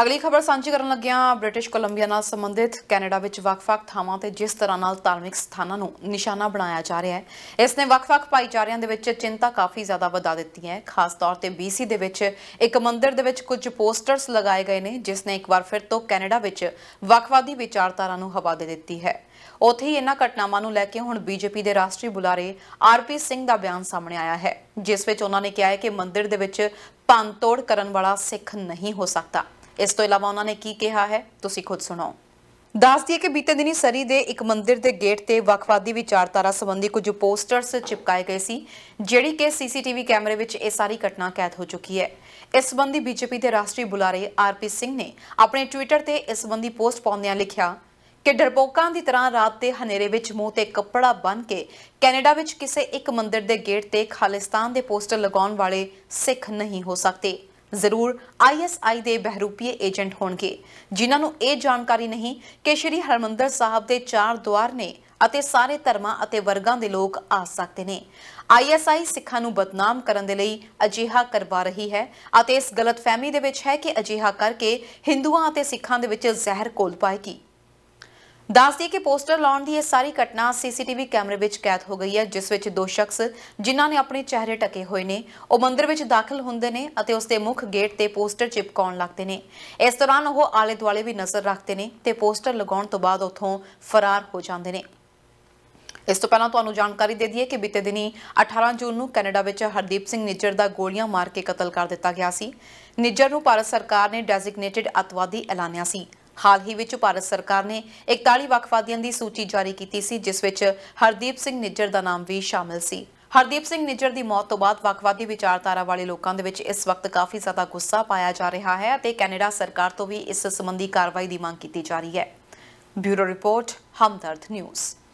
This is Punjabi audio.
ਅਗਲੀ ਖਬਰ ਸਾਂਝੀ ਕਰਨ ਲੱਗਿਆਂ ਬ੍ਰਿਟਿਸ਼ ਕੋਲੰਬੀਆ ਨਾਲ ਸੰਬੰਧਿਤ ਕੈਨੇਡਾ ਵਿੱਚ ਵੱਖ-ਵੱਖ ਥਾਵਾਂ ਤੇ ਜਿਸ ਤਰ੍ਹਾਂ ਨਾਲ ਧਾਰਮਿਕ ਸਥਾਨਾਂ ਨੂੰ ਨਿਸ਼ਾਨਾ ਬਣਾਇਆ ਜਾ ਰਿਹਾ ਹੈ ਇਸ ਨੇ ਵੱਖ-ਵੱਖ ਭਾਈਚਾਰਿਆਂ ਦੇ ਵਿੱਚ ਚਿੰਤਾ ਕਾਫੀ ਜ਼ਿਆਦਾ ਵਧਾ ਦਿੱਤੀ ਹੈ ਖਾਸ ਤੌਰ ਤੇ BC ਦੇ ਵਿੱਚ ਇੱਕ ਮੰਦਿਰ ਦੇ ਵਿੱਚ ਕੁਝ ਪੋਸਟਰਸ ਲਗਾਏ ਗਏ ਨੇ ਜਿਸ ਨੇ ਇੱਕ ਵਾਰ ਫਿਰ ਤੋਂ ਕੈਨੇਡਾ ਵਿੱਚ ਵੱਖਵਾਦੀ ਵਿਚਾਰਧਾਰਾ ਨੂੰ ਹਵਾ ਦੇ ਦਿੱਤੀ ਹੈ ਉਥੇ ਹੀ ਇਹਨਾਂ ਘਟਨਾਵਾਂ ਨੂੰ ਲੈ ਕੇ ਹੁਣ ਬੀਜੇਪੀ ਦੇ ਰਾਸ਼ਟਰੀ ਬੁਲਾਰੇ ਆਰਪੀ ਸਿੰਘ ਦਾ ਬਿਆਨ ਸਾਹਮਣੇ ਆਇਆ ਹੈ ਜਿਸ ਵਿੱਚ ਉਹਨਾਂ ਨੇ ਕਿਹਾ ਹੈ ਕਿ ਮੰਦਿਰ ਦੇ ਵਿੱਚ ਪੰਤੋੜ ਕਰਨ ਵਾਲਾ ਸਿੱਖ ਨਹੀਂ ਹੋ ਸਕਦਾ ਇਸ ਤੋਂ ਇਲਾਵਾ ਉਹਨਾਂ ਨੇ ਕੀ ਕਿਹਾ ਹੈ ਤੁਸੀਂ ਖੁਦ ਸੁਣਾਓ ਦੱਸ ਦਈਏ ਕਿ ਬੀਤੇ ਦਿਨੀ ਸਰੀ ਦੇ ਇੱਕ ਮੰਦਿਰ ਦੇ ਗੇਟ ਤੇ ਵਕਵਾਦੀ ਵਿਚਾਰਧਾਰਾ ਸੰਬੰਧੀ ਕੁਝ ਪੋਸਟਰਸ ਚਿਪਕਾਏ ਗਏ ਸੀ ਜਿਹੜੀ ਕਿ ਸੀਸੀਟੀਵੀ ਕੈਮਰੇ ਵਿੱਚ ਇਹ ਸਾਰੀ ਘਟਨਾ ਕੈਦ ਹੋ ਚੁੱਕੀ ਹੈ ਇਸ ਸੰਬੰਧੀ ਬੀਜੇਪੀ ਦੇ ਰਾਸ਼ਟਰੀ ਬੁਲਾਰੇ ਆਰਪੀ ਸਿੰਘ ਨੇ ਆਪਣੇ ਟਵਿੱਟਰ ਤੇ ਇਸ ਸੰਬੰਧੀ ਪੋਸਟ ਪਾਉਂਦਿਆਂ ਲਿਖਿਆ ਕਿ ਡਰਪੋਕਾਂ ਦੀ ਤਰ੍ਹਾਂ ਰਾਤ ਦੇ ਹਨੇਰੇ ਵਿੱਚ ਮੂੰਹ ਤੇ ਕੱਪੜਾ ਬੰਨ ਕੇ ਕੈਨੇਡਾ ਵਿੱਚ ਕਿਸੇ ਇੱਕ ਮੰਦਿਰ ਦੇ ਗੇਟ ਤੇ ਖਾਲਿਸਤਾਨ ਦੇ ਪੋਸਟਰ ਲਗਾਉਣ ਵਾਲੇ ਸਿੱਖ ਨਹੀਂ ਹੋ ਸਕਦੇ ਜ਼ਰੂਰ ਆਈਐਸਆਈ ਦੇ ਬਹਿਰੂਪੀਏ ਏਜੰਟ ਹੋਣਗੇ ਜਿਨ੍ਹਾਂ ਨੂੰ ਇਹ ਜਾਣਕਾਰੀ ਨਹੀਂ ਕਿ ਸ਼੍ਰੀ ਹਰਮੰਦਰ ਸਾਹਿਬ ਦੇ ਚਾਰ ਦੁਆਰ ਨੇ ਅਤੇ ਸਾਰੇ ਧਰਮਾਂ ਅਤੇ ਵਰਗਾਂ ਦੇ ਲੋਕ ਆ ਸਕਦੇ ਨੇ ਆਈਐਸਆਈ ਸਿੱਖਾਂ ਨੂੰ ਬਦਨਾਮ ਕਰਨ ਦੇ ਲਈ ਅਜੀਹਾ ਕਰਵਾ ਰਹੀ ਹੈ ਅਤੇ ਇਸ ਗਲਤਫਹਿਮੀ ਦੇ ਵਿੱਚ ਹੈ ਕਿ ਅਜੀਹਾ ਕਰਕੇ ਹਿੰਦੂਆਂ ਅਤੇ ਸਿੱਖਾਂ ਦੇ ਵਿੱਚ ਜ਼ਹਿਰ ਕੋਲ ਪਾਏਗੀ ਦੱਸ ਦਈਏ ਕਿ ਪੋਸਟਰ ਲਾਉਣ ਦੀ ਇਹ ਸਾਰੀ ਘਟਨਾ ਸੀਸੀਟੀਵੀ ਕੈਮਰੇ ਵਿੱਚ ਕੈਦ ਹੋ ਗਈ ਹੈ ਜਿਸ ਵਿੱਚ ਦੋ ਸ਼ਖਸ ਜਿਨ੍ਹਾਂ ਨੇ ਆਪਣੇ ਚਿਹਰੇ ਟਕੇ ਹੋਏ ਨੇ ਉਹ ਮੰਦਿਰ ਵਿੱਚ ਦਾਖਲ ਹੁੰਦੇ ਨੇ ਅਤੇ ਉਸ ਦੇ ਮੁੱਖ ਗੇਟ ਤੇ ਪੋਸਟਰ ਚਿਪਕਾਉਣ ਲੱਗਦੇ ਨੇ ਇਸ ਦੌਰਾਨ ਉਹ ਆਲੇ ਦੁਆਲੇ ਵੀ ਨਜ਼ਰ ਰੱਖਦੇ ਨੇ ਤੇ ਪੋਸਟਰ ਲਗਾਉਣ ਤੋਂ ਬਾਅਦ ਉੱਥੋਂ ਫਰਾਰ ਹੋ ਜਾਂਦੇ ਨੇ ਇਸ ਤੋਂ ਪਹਿਲਾਂ ਤੁਹਾਨੂੰ ਜਾਣਕਾਰੀ ਦੇ ਦਈਏ ਕਿ ਬੀਤੇ ਦਿਨੀ 18 ਜੂਨ ਨੂੰ ਕੈਨੇਡਾ ਵਿੱਚ ਹਰਦੀਪ ਸਿੰਘ ਨਿੱਜਰ ਦਾ ਗੋਲੀਆਂ ਮਾਰ ਕੇ ਕਤਲ ਕਰ ਦਿੱਤਾ ਗਿਆ ਸੀ ਨਿੱਜਰ ਨੂੰ ਭਾਰਤ ਸਰਕਾਰ ਨੇ ਡੈਜ਼ਿਗਨੇਟਿਡ ਅਤਵਾਦੀ ਐਲਾਨਿਆ ਸੀ ਹਾਲ ਹੀ ਵਿੱਚ ਭਾਰਤ ਸਰਕਾਰ ਨੇ 41 ਵੱਖਵਾਦੀਆਂ ਦੀ ਸੂਚੀ ਜਾਰੀ ਕੀਤੀ ਸੀ ਜਿਸ ਵਿੱਚ ਹਰਦੀਪ ਸਿੰਘ ਨਿੱਜਰ ਦਾ ਨਾਮ ਵੀ ਸ਼ਾਮਿਲ ਸੀ ਹਰਦੀਪ ਸਿੰਘ ਨਿੱਜਰ ਦੀ ਮੌਤ ਤੋਂ ਬਾਅਦ ਵਕਫਾਦੀ ਵਿਚਾਰਧਾਰਾ ਵਾਲੇ ਲੋਕਾਂ ਦੇ ਵਿੱਚ ਇਸ ਵਕਤ ਕਾਫੀ ਜ਼ਿਆਦਾ ਗੁੱਸਾ ਪਾਇਆ ਜਾ ਰਿਹਾ ਹੈ ਅਤੇ ਕੈਨੇਡਾ ਸਰਕਾਰ ਤੋਂ ਵੀ ਇਸ ਸੰਬੰਧੀ ਕਾਰਵਾਈ ਦੀ ਮੰਗ ਕੀਤੀ ਜਾ ਰਹੀ ਹੈ ਬਿਊਰੋ ਰਿਪੋਰਟ ਹਮਦਰਦ ਨਿਊਜ਼